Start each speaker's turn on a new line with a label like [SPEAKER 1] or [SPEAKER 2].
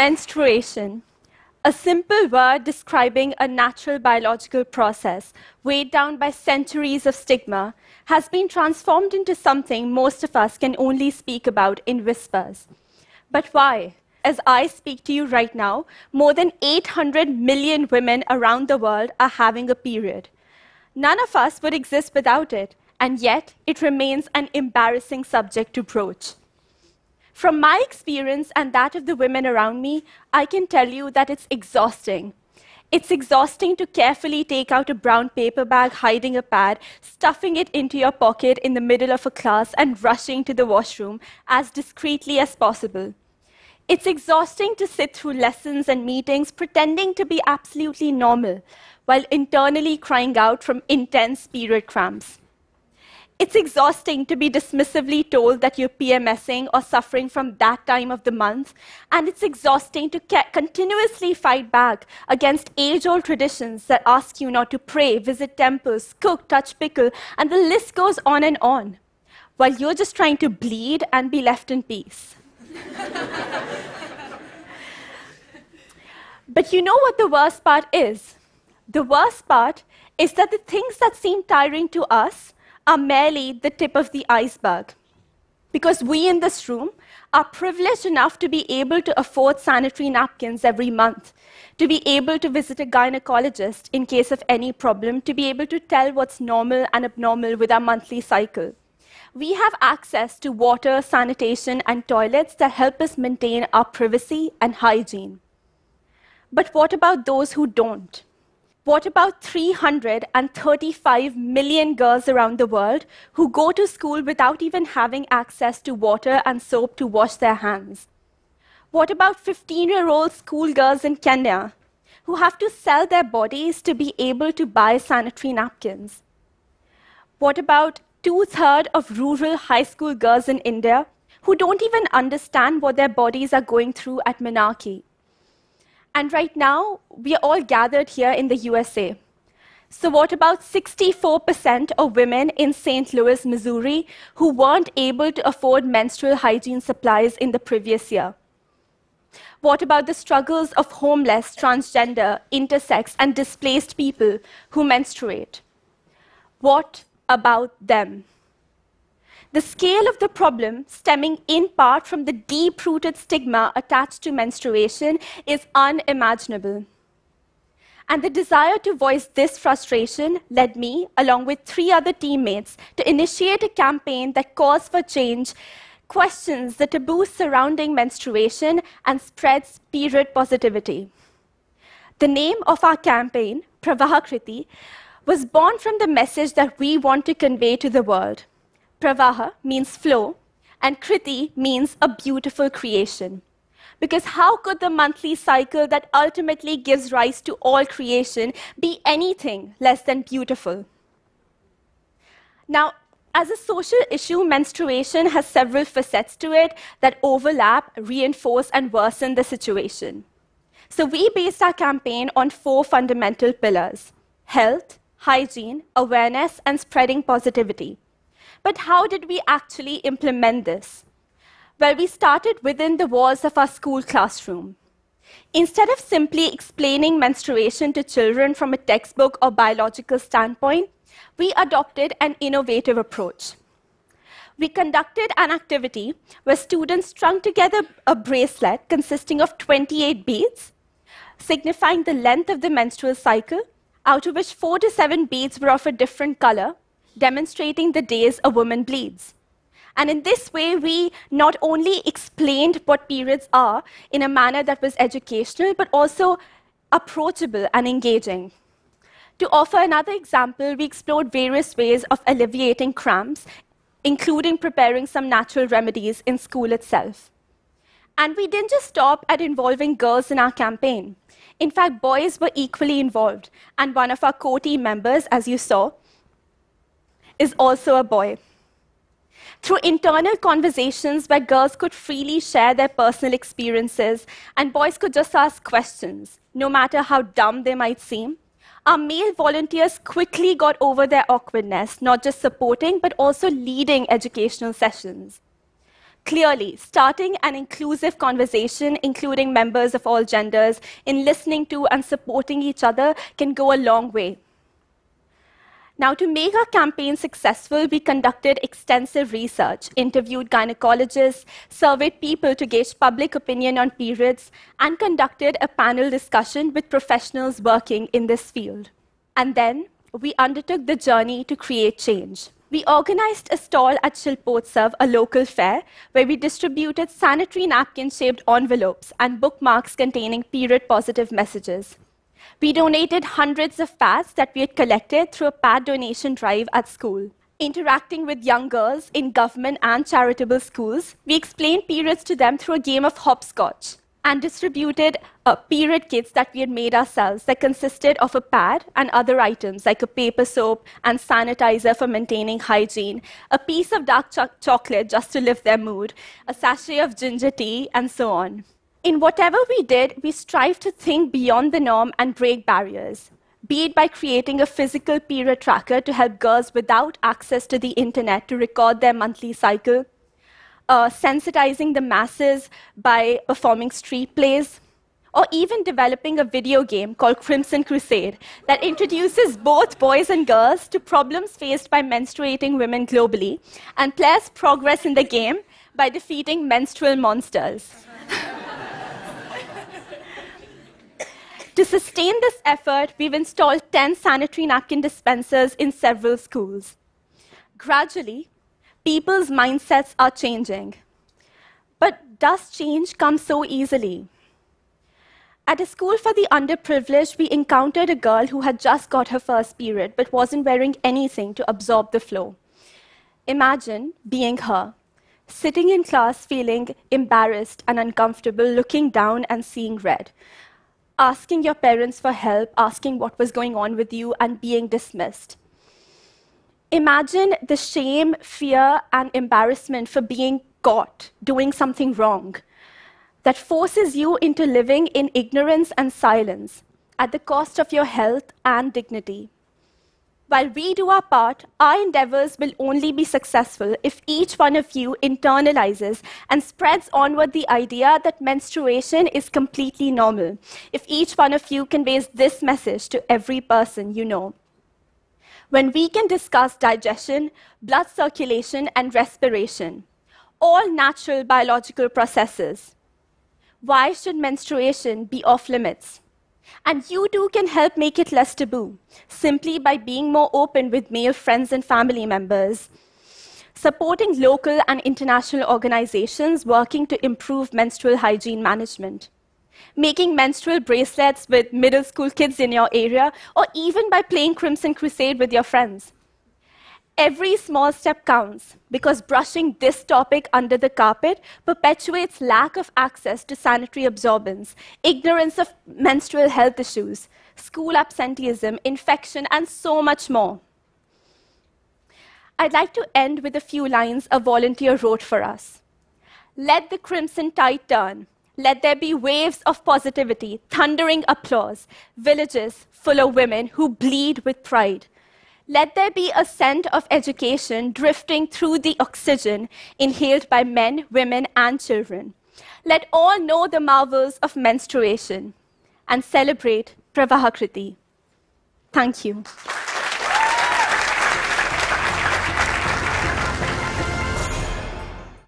[SPEAKER 1] Menstruation. A simple word describing a natural biological process, weighed down by centuries of stigma, has been transformed into something most of us can only speak about in whispers. But why? As I speak to you right now, more than 800 million women around the world are having a period. None of us would exist without it, and yet it remains an embarrassing subject to broach. From my experience and that of the women around me, I can tell you that it's exhausting. It's exhausting to carefully take out a brown paper bag hiding a pad, stuffing it into your pocket in the middle of a class, and rushing to the washroom as discreetly as possible. It's exhausting to sit through lessons and meetings pretending to be absolutely normal while internally crying out from intense period cramps. It's exhausting to be dismissively told that you're PMSing or suffering from that time of the month. And it's exhausting to continuously fight back against age old traditions that ask you not to pray, visit temples, cook, touch pickle, and the list goes on and on. While you're just trying to bleed and be left in peace. but you know what the worst part is? The worst part is that the things that seem tiring to us are merely the tip of the iceberg. Because we in this room are privileged enough to be able to afford sanitary napkins every month, to be able to visit a gynecologist in case of any problem, to be able to tell what's normal and abnormal with our monthly cycle. We have access to water, sanitation, and toilets that help us maintain our privacy and hygiene. But what about those who don't? what about 335 million girls around the world who go to school without even having access to water and soap to wash their hands? What about 15 year old schoolgirls in Kenya who have to sell their bodies to be able to buy sanitary napkins? What about two thirds of rural high school girls in India who don't even understand what their bodies are going through at menarche? And right now, we are all gathered here in the USA. So, what about 64% of women in St. Louis, Missouri, who weren't able to afford menstrual hygiene supplies in the previous year? What about the struggles of homeless, transgender, intersex, and displaced people who menstruate? What about them? the scale of the problem, stemming in part from the deep rooted stigma attached to menstruation, is unimaginable. And the desire to voice this frustration led me, along with three other teammates, to initiate a campaign that calls for change, questions the taboos surrounding menstruation, and spreads period positivity. The name of our campaign, Pravahakriti, was born from the message that we want to convey to the world. Pravaha means flow, and Kriti means a beautiful creation. Because how could the monthly cycle that ultimately gives rise to all creation be anything less than beautiful? Now, as a social issue, menstruation has several facets to it that overlap, reinforce, and worsen the situation. So we based our campaign on four fundamental pillars health, hygiene, awareness, and spreading positivity. But how did we actually implement this? Well, we started within the walls of our school classroom. Instead of simply explaining menstruation to children from a textbook or biological standpoint, we adopted an innovative approach. We conducted an activity where students strung together a bracelet consisting of 28 beads, signifying the length of the menstrual cycle, out of which four to seven beads were of a different color, demonstrating the days a woman bleeds. And in this way, we not only explained what periods are in a manner that was educational, but also approachable and engaging. To offer another example, we explored various ways of alleviating cramps, including preparing some natural remedies in school itself. And we didn't just stop at involving girls in our campaign. In fact, boys were equally involved. And one of our core team members, as you saw, is also a boy. Through internal conversations where girls could freely share their personal experiences and boys could just ask questions, no matter how dumb they might seem, our male volunteers quickly got over their awkwardness, not just supporting, but also leading educational sessions. Clearly, starting an inclusive conversation, including members of all genders, in listening to and supporting each other, can go a long way now, to make our campaign successful, we conducted extensive research, interviewed gynecologists, surveyed people to gauge public opinion on periods, and conducted a panel discussion with professionals working in this field. And then we undertook the journey to create change. We organized a stall at Shilpotsav, a local fair, where we distributed sanitary napkin shaped envelopes and bookmarks containing period positive messages. We donated hundreds of pads that we had collected through a pad donation drive at school. Interacting with young girls in government and charitable schools, we explained periods to them through a game of hopscotch and distributed uh, period kits that we had made ourselves that consisted of a pad and other items like a paper soap and sanitizer for maintaining hygiene, a piece of dark cho chocolate just to lift their mood, a sachet of ginger tea, and so on. In whatever we did, we strived to think beyond the norm and break barriers, be it by creating a physical period tracker to help girls without access to the internet to record their monthly cycle, uh, sensitizing the masses by performing street plays, or even developing a video game called Crimson Crusade that introduces both boys and girls to problems faced by menstruating women globally and players progress in the game by defeating menstrual monsters. To sustain this effort, we've installed 10 sanitary napkin dispensers in several schools. Gradually, people's mindsets are changing. But does change come so easily? At a school for the underprivileged, we encountered a girl who had just got her first period but wasn't wearing anything to absorb the flow. Imagine being her, sitting in class feeling embarrassed and uncomfortable, looking down and seeing red asking your parents for help, asking what was going on with you, and being dismissed. Imagine the shame, fear, and embarrassment for being caught doing something wrong that forces you into living in ignorance and silence at the cost of your health and dignity. While we do our part, our endeavors will only be successful if each one of you internalizes and spreads onward the idea that menstruation is completely normal. If each one of you conveys this message to every person you know. When we can discuss digestion, blood circulation, and respiration, all natural biological processes, why should menstruation be off limits? And you too can help make it less taboo, simply by being more open with male friends and family members. Supporting local and international organizations working to improve menstrual hygiene management. Making menstrual bracelets with middle school kids in your area, or even by playing Crimson Crusade with your friends. Every small step counts because brushing this topic under the carpet perpetuates lack of access to sanitary absorbents, ignorance of menstrual health issues, school absenteeism, infection, and so much more. I'd like to end with a few lines a volunteer wrote for us. Let the crimson tide turn. Let there be waves of positivity, thundering applause, villages full of women who bleed with pride let there be a scent of education drifting through the oxygen inhaled by men, women, and children. Let all know the marvels of menstruation and celebrate Pravahakriti. Thank you.